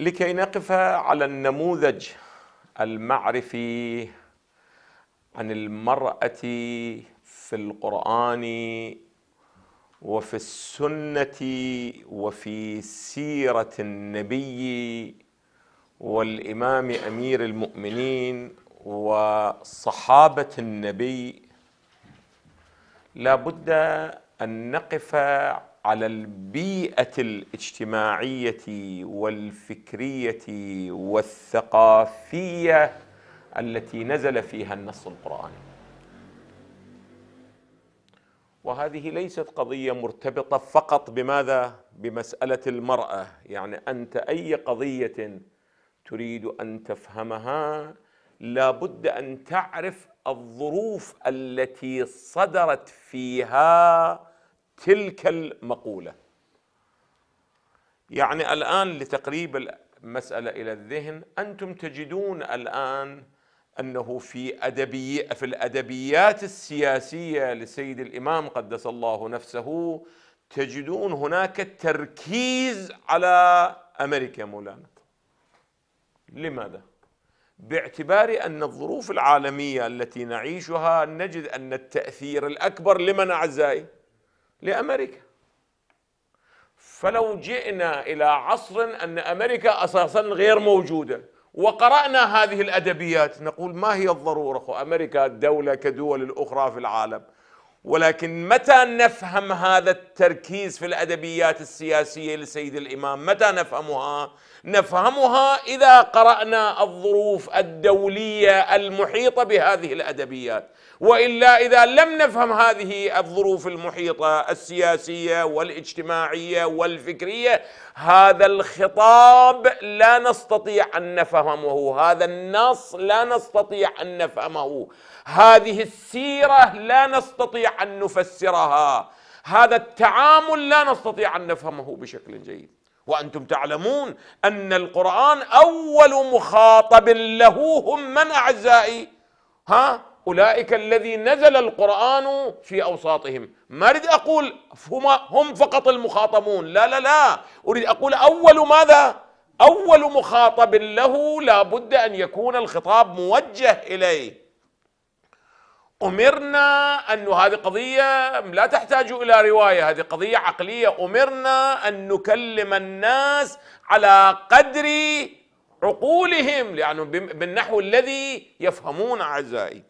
لكي نقف على النموذج المعرفي عن المرأة في القرآن وفي السنة وفي سيرة النبي والإمام أمير المؤمنين وصحابة النبي لا بد أن نقف على البيئه الاجتماعيه والفكريه والثقافيه التي نزل فيها النص القراني وهذه ليست قضيه مرتبطه فقط بماذا بمساله المراه يعني انت اي قضيه تريد ان تفهمها لابد ان تعرف الظروف التي صدرت فيها تلك المقوله يعني الان لتقريب المساله الى الذهن انتم تجدون الان انه في ادبي في الادبيات السياسيه لسيد الامام قدس الله نفسه تجدون هناك تركيز على امريكا مولانا لماذا باعتبار ان الظروف العالميه التي نعيشها نجد ان التاثير الاكبر لمن اعزائي لأمريكا فلو جئنا إلى عصر أن أمريكا أساسا غير موجودة وقرأنا هذه الأدبيات نقول ما هي الضرورة أمريكا دولة كدول الأخرى في العالم ولكن متى نفهم هذا التركيز في الأدبيات السياسية لسيد الإمام متى نفهمها نفهمها اذا قرانا الظروف الدوليه المحيطه بهذه الادبيات والا اذا لم نفهم هذه الظروف المحيطه السياسيه والاجتماعيه والفكريه هذا الخطاب لا نستطيع ان نفهمه هذا النص لا نستطيع ان نفهمه هذه السيره لا نستطيع ان نفسرها هذا التعامل لا نستطيع ان نفهمه بشكل جيد وأنتم تعلمون أن القرآن أول مخاطب له هم من أعزائي ها أولئك الذي نزل القرآن في أوساطهم ما أريد أقول هم, هم فقط المخاطبون لا لا لا أريد أقول أول ماذا أول مخاطب له لابد أن يكون الخطاب موجه إليه أمرنا أن هذه قضية لا تحتاج إلى رواية هذه قضية عقلية أمرنا أن نكلم الناس على قدر عقولهم لأنه يعني بالنحو الذي يفهمون أعزائي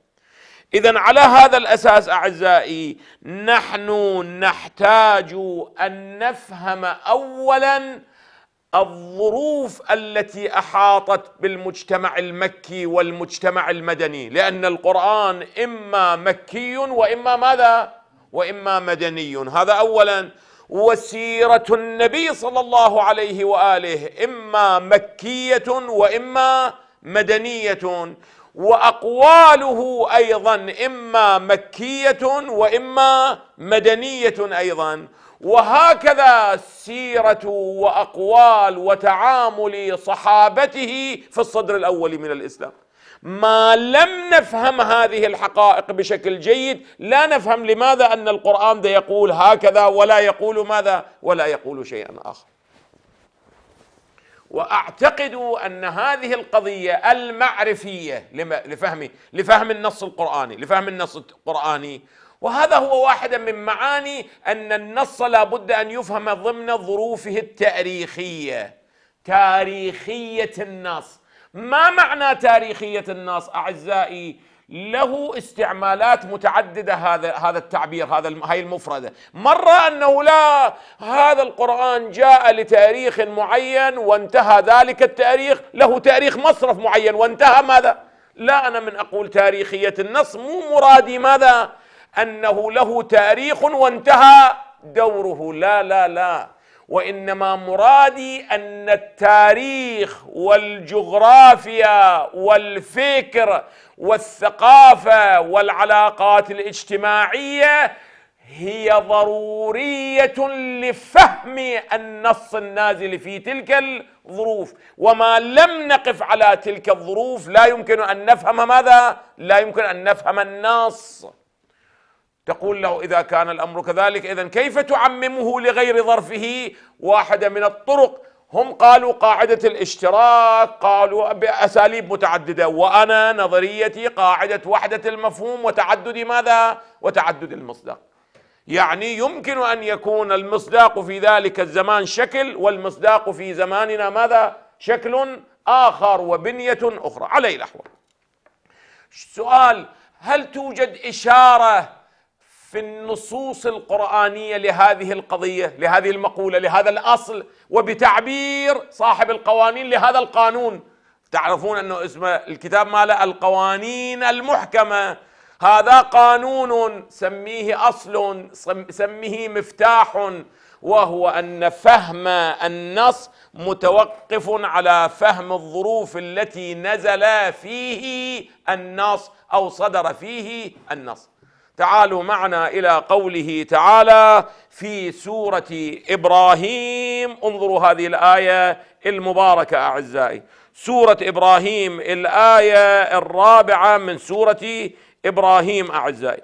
إذا على هذا الأساس أعزائي نحن نحتاج أن نفهم أولا الظروف التي احاطت بالمجتمع المكي والمجتمع المدني لان القران اما مكي واما ماذا واما مدني هذا اولا وسيره النبي صلى الله عليه واله اما مكيه واما مدنيه واقواله ايضا اما مكيه واما مدنيه ايضا وهكذا سيرة وأقوال وتعامل صحابته في الصدر الأول من الإسلام ما لم نفهم هذه الحقائق بشكل جيد لا نفهم لماذا أن القرآن ده يقول هكذا ولا يقول ماذا ولا يقول شيئا آخر واعتقد ان هذه القضيه المعرفيه لفهم لفهم النص القراني لفهم النص القراني وهذا هو واحدا من معاني أن النص لابد أن يفهم ضمن ظروفه التاريخية تاريخية النص ما معنى تاريخية النص أعزائي له استعمالات متعدده هذا هذا التعبير هذا هاي المفرده مره انه لا هذا القران جاء لتاريخ معين وانتهى ذلك التاريخ له تاريخ مصرف معين وانتهى ماذا لا انا من اقول تاريخيه النص مو مرادي ماذا أنه له تاريخ وانتهى دوره لا لا لا وإنما مرادي أن التاريخ والجغرافيا والفكر والثقافة والعلاقات الاجتماعية هي ضرورية لفهم النص النازل في تلك الظروف وما لم نقف على تلك الظروف لا يمكن أن نفهم ماذا؟ لا يمكن أن نفهم النص تقول له إذا كان الأمر كذلك إذا كيف تعممه لغير ظرفه واحدة من الطرق هم قالوا قاعدة الاشتراك قالوا بأساليب متعددة وأنا نظريتي قاعدة وحدة المفهوم وتعدد ماذا؟ وتعدد المصداق يعني يمكن أن يكون المصداق في ذلك الزمان شكل والمصداق في زماننا ماذا؟ شكل آخر وبنية أخرى علي الأحوال سؤال هل توجد إشارة في النصوص القرآنية لهذه القضية لهذه المقولة لهذا الأصل وبتعبير صاحب القوانين لهذا القانون تعرفون أنه اسمه الكتاب ماله القوانين المحكمة هذا قانون سميه أصل سميه مفتاح وهو أن فهم النص متوقف على فهم الظروف التي نزل فيه النص أو صدر فيه النص تعالوا معنا الى قوله تعالى في سوره ابراهيم انظروا هذه الايه المباركه اعزائي سوره ابراهيم الايه الرابعه من سوره ابراهيم اعزائي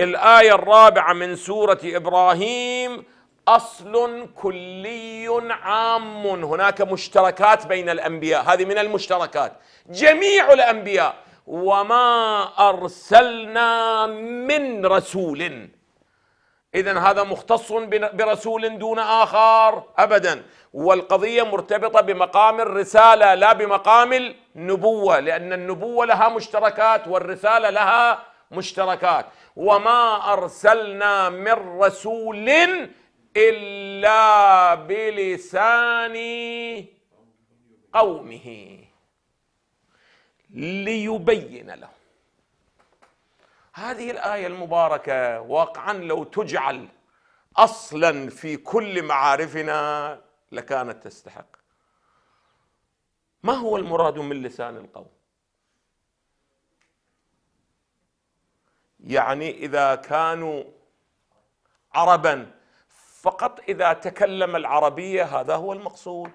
الايه الرابعه من سوره ابراهيم اصل كلي عام هناك مشتركات بين الانبياء هذه من المشتركات جميع الانبياء وما أرسلنا من رسول إذا هذا مختص برسول دون آخر أبدا والقضية مرتبطة بمقام الرسالة لا بمقام النبوة لأن النبوة لها مشتركات والرسالة لها مشتركات وما أرسلنا من رسول إلا بلسان قومه ليبين له هذه الايه المباركه واقعا لو تجعل اصلا في كل معارفنا لكانت تستحق ما هو المراد من لسان القوم يعني اذا كانوا عربا فقط اذا تكلم العربيه هذا هو المقصود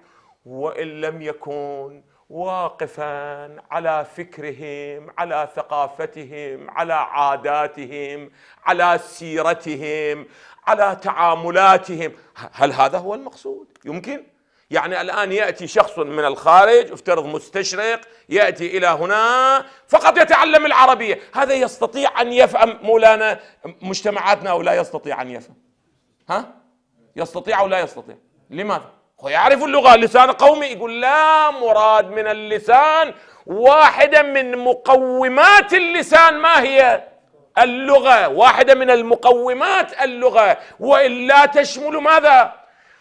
وان لم يكن واقفا على فكرهم على ثقافتهم على عاداتهم على سيرتهم على تعاملاتهم هل هذا هو المقصود يمكن يعني الان ياتي شخص من الخارج افترض مستشرق ياتي الى هنا فقط يتعلم العربيه هذا يستطيع ان يفهم مولانا مجتمعاتنا او لا يستطيع ان يفهم ها يستطيع او لا يستطيع لماذا هو يعرف اللغة لسان قومي يقول لا مراد من اللسان واحدة من مقومات اللسان ما هي اللغة واحدة من المقومات اللغة وإلا تشمل ماذا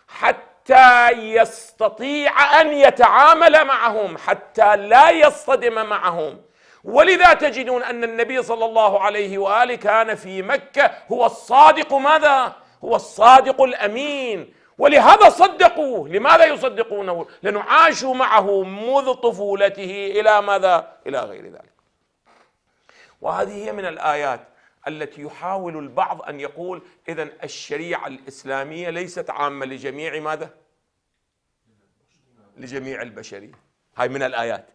حتى يستطيع أن يتعامل معهم حتى لا يصطدم معهم ولذا تجدون أن النبي صلى الله عليه وآله كان في مكة هو الصادق ماذا هو الصادق الأمين ولهذا صدقوه لماذا يصدقونه لأنه عاشوا معه منذ طفولته إلى ماذا إلى غير ذلك وهذه هي من الآيات التي يحاول البعض أن يقول إذا الشريعة الإسلامية ليست عامة لجميع ماذا لجميع البشرية هاي من الآيات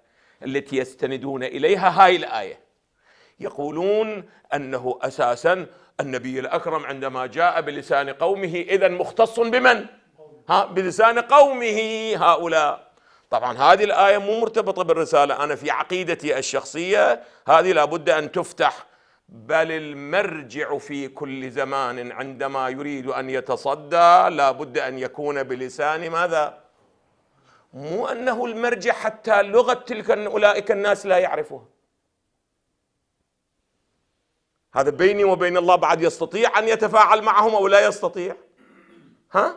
التي يستندون إليها هاي الآية يقولون أنه أساساً النبي الأكرم عندما جاء بلسان قومه إذا مختص بمن؟ ها بلسان قومه هؤلاء طبعا هذه الآية مو مرتبطة بالرسالة أنا في عقيدتي الشخصية هذه لابد أن تفتح بل المرجع في كل زمان عندما يريد أن يتصدى لابد أن يكون بلسان ماذا؟ مو أنه المرجع حتى لغة تلك أولئك الناس لا يعرفها هذا بيني وبين الله بعد يستطيع أن يتفاعل معهم أو لا يستطيع ها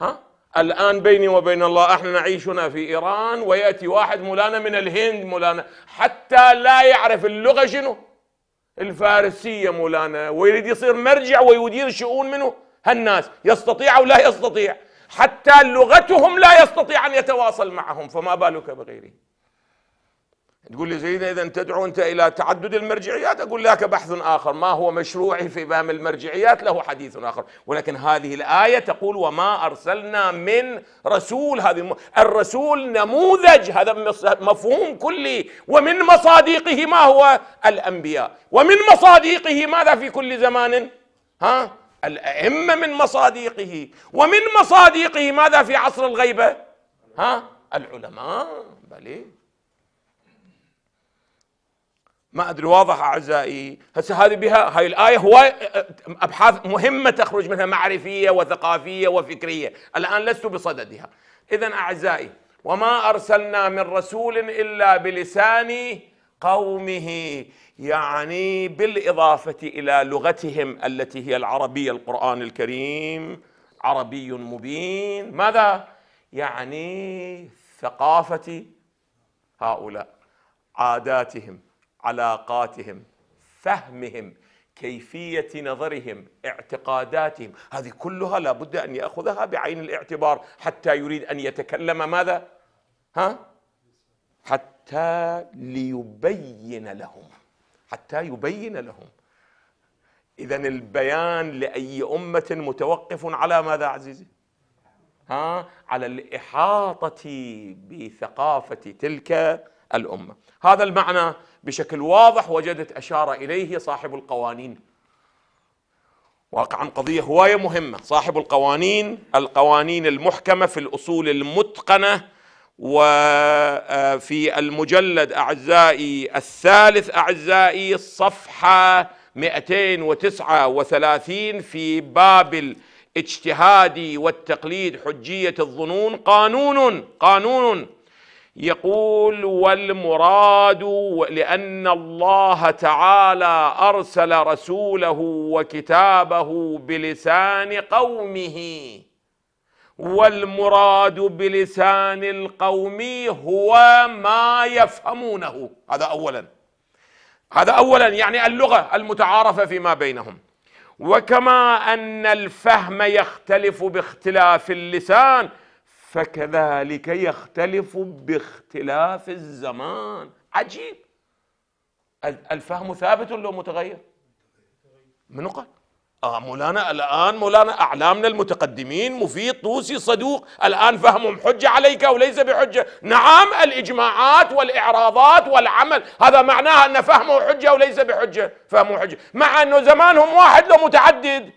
ها الآن بيني وبين الله احنا نعيش هنا في إيران ويأتي واحد مولانا من الهند مولانا حتى لا يعرف اللغة شنو الفارسية مولانا ويريد يصير مرجع ويدير شؤون منه هالناس يستطيع أو لا يستطيع حتى لغتهم لا يستطيع أن يتواصل معهم فما بالك بغيره تقول لي سيدنا إذا تدعو أنت إلى تعدد المرجعيات أقول لك بحث آخر ما هو مشروعي في فهم المرجعيات له حديث آخر ولكن هذه الآية تقول وما أرسلنا من رسول هذه الرسول نموذج هذا مفهوم كلي ومن مصادقه ما هو الأنبياء ومن مصادقه ماذا في كل زمان ها الأئمة من مصادقه ومن مصادقه ماذا في عصر الغيبة ها العلماء بليه ما ادري واضح اعزائي هسه هذه بها هاي الايه هو آه، آه، ابحاث مهمه تخرج منها معرفيه وثقافيه وفكريه الان لست بصددها اذا اعزائي وما ارسلنا من رسول الا بلسان قومه يعني بالاضافه الى لغتهم التي هي العربيه القران الكريم عربي مبين ماذا يعني ثقافه هؤلاء عاداتهم علاقاتهم فهمهم كيفية نظرهم اعتقاداتهم هذه كلها لابد أن يأخذها بعين الاعتبار حتى يريد أن يتكلم ماذا؟ ها؟ حتى ليبين لهم حتى يبين لهم إذا البيان لأي أمة متوقف على ماذا عزيزي؟ ها؟ على الإحاطة بثقافة تلك الأمة هذا المعنى بشكل واضح وجدت أشار إليه صاحب القوانين واقعا قضية هواية مهمة صاحب القوانين القوانين المحكمة في الأصول المتقنة وفي آه، المجلد أعزائي الثالث أعزائي الصفحة 239 في باب الاجتهاد والتقليد حجية الظنون قانون قانون يقول والمراد لان الله تعالى ارسل رسوله وكتابه بلسان قومه والمراد بلسان القوم هو ما يفهمونه هذا اولا هذا اولا يعني اللغه المتعارفه فيما بينهم وكما ان الفهم يختلف باختلاف اللسان فكذلك يختلف باختلاف الزمان عجيب الفهم ثابت لو متغير منو قال آه مولانا الآن مولانا أعلامنا المتقدمين مفيد طوسي صدوق الآن فهمهم حجة عليك وليس بحجة نعم الإجماعات والإعراضات والعمل هذا معناها أن فهمه حجة وليس بحجة فهمه حجة مع أنه زمانهم واحد لو متعدد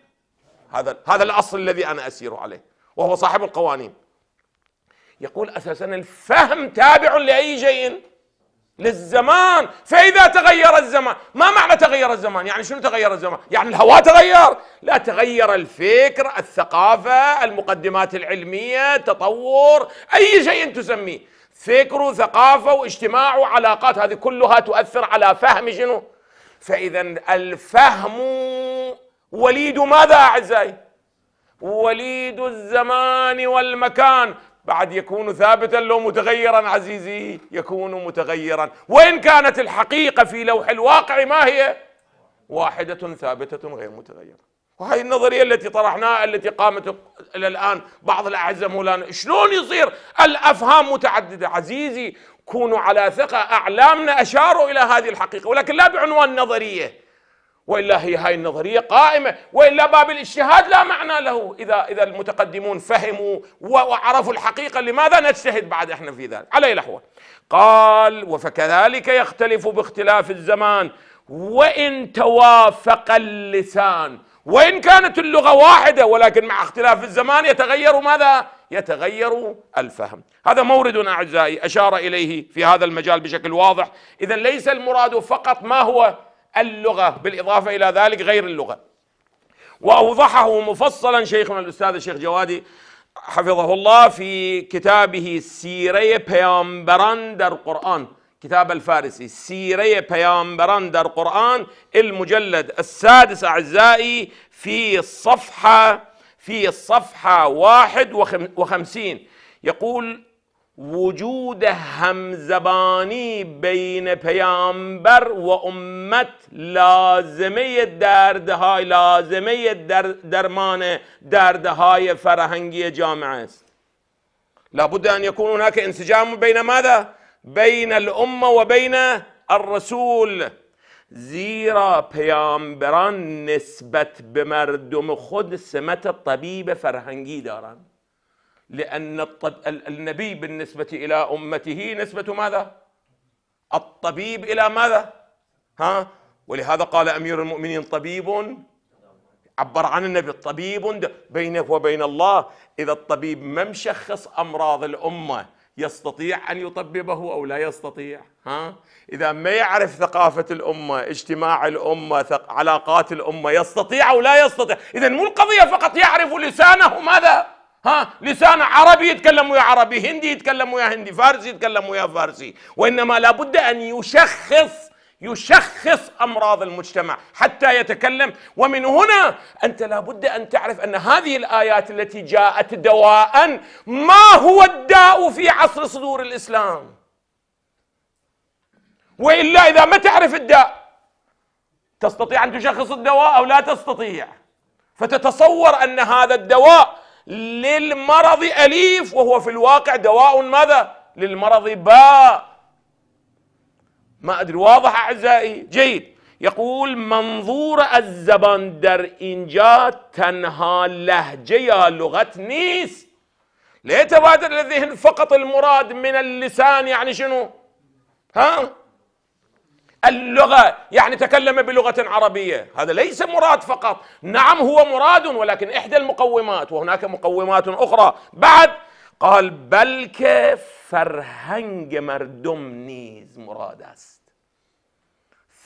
هذا هذا الأصل الذي أنا أسير عليه وهو صاحب القوانين يقول اساسا الفهم تابع لاي شيء للزمان فاذا تغير الزمان ما معنى تغير الزمان يعني شنو تغير الزمان يعني الهواء تغير لا تغير الفكر الثقافه المقدمات العلميه التطور اي شيء تسميه فكر وثقافه واجتماع وعلاقات هذه كلها تؤثر على فهم شنو فاذا الفهم وليد ماذا اعزائي وليد الزمان والمكان بعد يكون ثابتا لو متغيرا عزيزي يكون متغيرا وإن كانت الحقيقة في لوح الواقع ما هي واحدة ثابتة غير متغيرة وهي النظرية التي طرحناها التي قامت إلى الآن بعض الأعزة مولانا شلون يصير الأفهام متعددة عزيزي كونوا على ثقة أعلامنا أشاروا إلى هذه الحقيقة ولكن لا بعنوان نظرية والا هي هاي النظريه قائمه والا باب الاجتهاد لا معنى له اذا اذا المتقدمون فهموا وعرفوا الحقيقه لماذا نجتهد بعد احنا في ذلك على اي لحوه قال وفكذلك يختلف باختلاف الزمان وان توافق اللسان وان كانت اللغه واحده ولكن مع اختلاف الزمان يتغير ماذا يتغير الفهم هذا مورد اعزائي اشار اليه في هذا المجال بشكل واضح اذا ليس المراد فقط ما هو اللغة بالإضافة إلى ذلك غير اللغة وأوضحه مفصلا شيخنا الأستاذ الشيخ جوادي حفظه الله في كتابه سيري بيامبران در قرآن كتاب الفارسي سيري بيامبران در قرآن المجلد السادس أعزائي في الصفحة في الصفحة واحد وخمسين يقول وجود همزبانی بین پیامبر و امت لازمه دردهای لازمه در درمان دردهای فرهنگی جامعه است لابد ان يكون هناك انسجام بين ماذا بين الامه وبين الرسول زیرا پیامبران نسبت به مردم خود سمت طبیب فرهنگی دارند لأن النبي بالنسبة إلى أمته نسبة ماذا؟ الطبيب إلى ماذا؟ ها؟ ولهذا قال أمير المؤمنين طبيب عبر عن النبي طبيب بينه وبين الله إذا الطبيب ما مشخص أمراض الأمة يستطيع أن يطببه أو لا يستطيع ها؟ إذا ما يعرف ثقافة الأمة اجتماع الأمة علاقات الأمة يستطيع أو لا يستطيع إذا مو القضية فقط يعرف لسانه ماذا ها لسان عربي يتكلم ويا عربي هندي يتكلم ويا هندي فارسي يتكلم ويا فارسي وإنما لابد أن يشخص يشخص امراض المجتمع حتى يتكلم ومن هنا انت لابد ان تعرف ان هذه الايات التي جاءت دواء ما هو الداء في عصر صدور الاسلام والا اذا ما تعرف الداء تستطيع ان تشخص الدواء او لا تستطيع فتتصور ان هذا الدواء للمرض أليف وهو في الواقع دواء ماذا للمرض باء ما أدري واضح أعزائي جيد يقول منظور الزبان در إنجا تنها لهجه یا لغت نيس ليتبادر للذهن فقط المراد من اللسان يعني شنو ها اللغة يعني تكلم بلغة عربية هذا ليس مراد فقط نعم هو مراد ولكن إحدى المقومات وهناك مقومات أخرى بعد قال بل فرهنج مردم نيز مراد است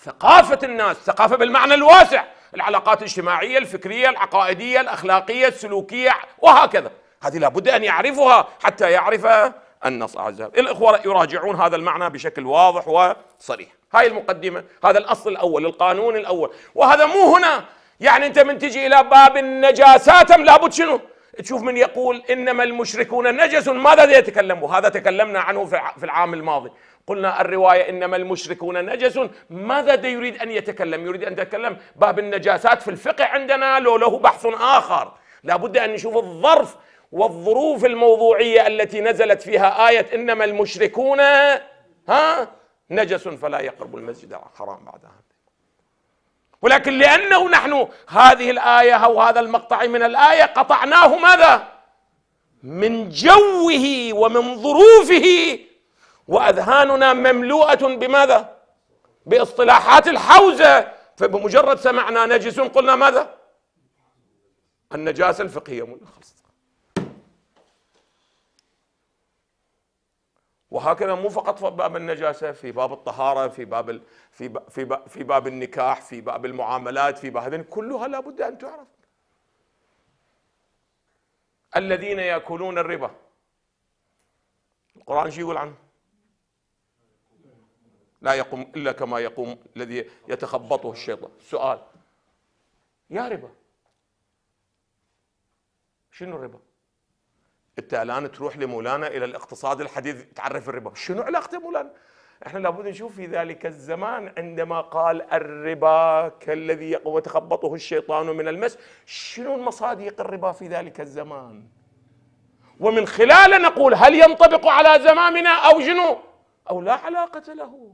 ثقافة الناس ثقافة بالمعنى الواسع العلاقات الاجتماعية الفكرية العقائدية الأخلاقية السلوكية وهكذا هذه لابد أن يعرفها حتى يعرف النص أعزائي الإخوة يراجعون هذا المعنى بشكل واضح وصريح هاي المقدمة هذا الأصل الأول القانون الأول وهذا مو هنا يعني أنت من تجي إلى باب النجاسات لابد شنو تشوف من يقول إنما المشركون نجس ماذا يتكلموا هذا تكلمنا عنه في العام الماضي قلنا الرواية إنما المشركون نجس ماذا يريد أن يتكلم يريد أن يتكلم باب النجاسات في الفقه عندنا لو له بحث آخر لابد أن نشوف الظرف والظروف الموضوعية التي نزلت فيها آية إنما المشركون ها نجس فلا يقرب المسجد الحرام بعد هذا ولكن لأنه نحن هذه الآية أو هذا المقطع من الآية قطعناه ماذا؟ من جوه ومن ظروفه وأذهاننا مملوءة بماذا؟ باصطلاحات الحوزة فبمجرد سمعنا نجس قلنا ماذا؟ النجاسة الفقهية خلص وهكذا مو فقط في باب النجاسه في باب الطهاره في باب ال... في ب... في, ب... في باب النكاح في باب المعاملات في باب هذين كلها لابد ان تعرف الذين ياكلون الربا القران شو يقول عنه لا يقوم الا كما يقوم الذي يتخبطه الشيطان سؤال يا ربا شنو الربا انت الان تروح لمولانا الى الاقتصاد الحديث تعرف الربا شنو علاقته مولانا احنا لابد نشوف في ذلك الزمان عندما قال الربا كالذي يتخبطه الشيطان من المس شنو مصادق الربا في ذلك الزمان ومن خلاله نقول هل ينطبق على زماننا او شنو او لا علاقه له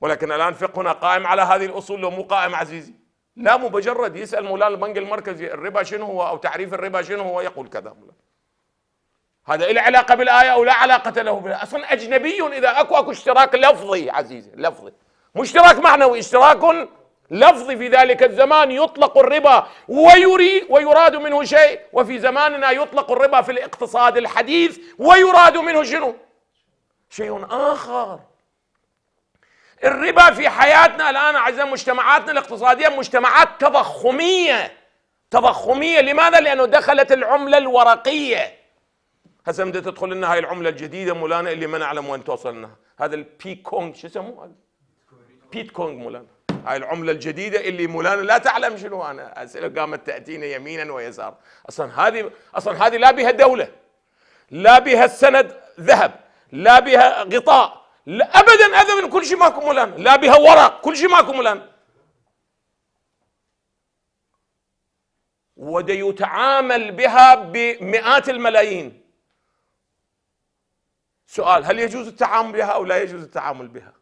ولكن الان فقهنا قائم على هذه الاصول لو مو قائم عزيزي لا مجرد يسال مولانا البنك المركزي الربا شنو هو او تعريف الربا شنو هو يقول كذا هذا له علاقه بالايه او لا علاقه له بها اصلا اجنبي اذا اكو اكو اشتراك لفظي عزيزي لفظي مو اشتراك معنوي اشتراك لفظي في ذلك الزمان يطلق الربا ويري ويراد منه شيء وفي زماننا يطلق الربا في الاقتصاد الحديث ويراد منه شنو شيء اخر الربا في حياتنا الآن أعزائي مجتمعاتنا الاقتصادية مجتمعات تضخمية تضخمية لماذا؟ لأنه دخلت العملة الورقية هسه بدها تدخل لنا هاي العملة الجديدة مولانا اللي ما نعلم وين توصل لنا هذا البي كونج شو يسموه بيت كونج مولانا هاي العملة الجديدة اللي مولانا لا تعلم شنو أنا أسئلة قامت تأتينا يمينا ويسار أصلا هذه أصلا هذه لا بها دولة لا بها السند ذهب لا بها غطاء لا ابدا هذا من كل شيء ماكو الان لا بها ورق كل شيء ماكو الان وده يتعامل بها بمئات الملايين سؤال هل يجوز التعامل بها او لا يجوز التعامل بها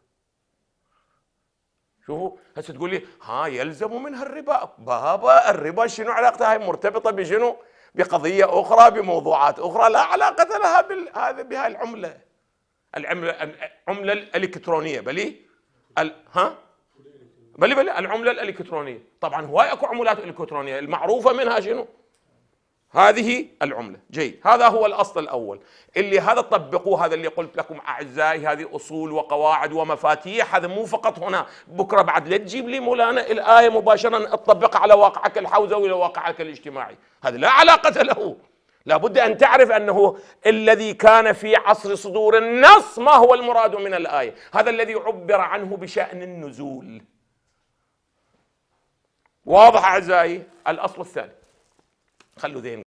شوفوا هسه تقول لي ها يلزم منها الربا بابا الربا شنو علاقتها هي مرتبطه بشنو بقضيه اخرى بموضوعات اخرى لا علاقه لها بهذه بهاي العمله العمله الالكترونيه بلي ها بلي بلي العمله الالكترونيه طبعا هواي اكو عملات الكترونيه المعروفه منها شنو هذه العملة جيد هذا هو الأصل الأول اللي هذا طبقوه هذا اللي قلت لكم أعزائي هذه أصول وقواعد ومفاتيح هذا مو فقط هنا بكرة بعد لا تجيب لي مولانا الآية مباشرة تطبقها على واقعك الحوزوي ولا واقعك الاجتماعي هذا لا علاقة له لابد أن تعرف أنه الذي كان في عصر صدور النص ما هو المراد من الآية هذا الذي عبر عنه بشأن النزول واضح أعزائي الأصل الثاني خلوا ذهن